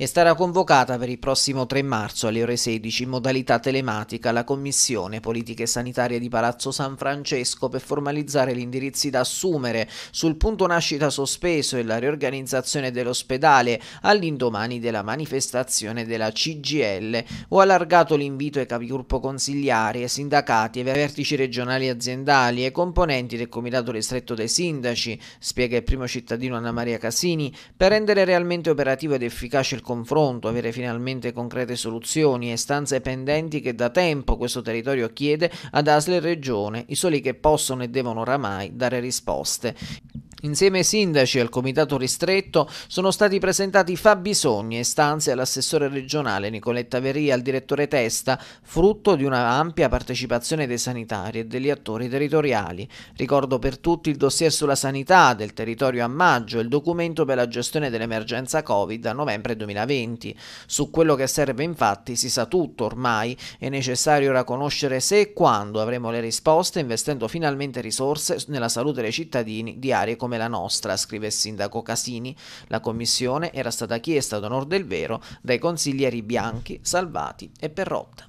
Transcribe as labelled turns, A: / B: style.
A: e sarà convocata per il prossimo 3 marzo alle ore 16 in modalità telematica la Commissione Politiche Sanitarie di Palazzo San Francesco per formalizzare gli indirizzi da assumere sul punto nascita sospeso e la riorganizzazione dell'ospedale all'indomani della manifestazione della CGL. Ho allargato l'invito ai capigruppo consigliari, ai sindacati, ai vertici regionali e aziendali e ai componenti del Comitato Ristretto dei Sindaci, spiega il primo cittadino Anna Maria Casini, per rendere realmente operativo ed efficace il confronto, avere finalmente concrete soluzioni e stanze pendenti che da tempo questo territorio chiede ad ASL e Regione, i soli che possono e devono oramai dare risposte. Insieme ai sindaci e al comitato ristretto sono stati presentati fabbisogni e stanze all'assessore regionale Nicoletta Veria e al direttore Testa, frutto di una ampia partecipazione dei sanitari e degli attori territoriali. Ricordo per tutti il dossier sulla sanità del territorio a maggio e il documento per la gestione dell'emergenza Covid a novembre 2020. Su quello che serve infatti si sa tutto ormai, è necessario ora conoscere se e quando avremo le risposte investendo finalmente risorse nella salute dei cittadini di aree comunitarie come la nostra, scrive il sindaco Casini. La commissione era stata chiesta ad onor del vero dai consiglieri Bianchi, Salvati e Perrotta.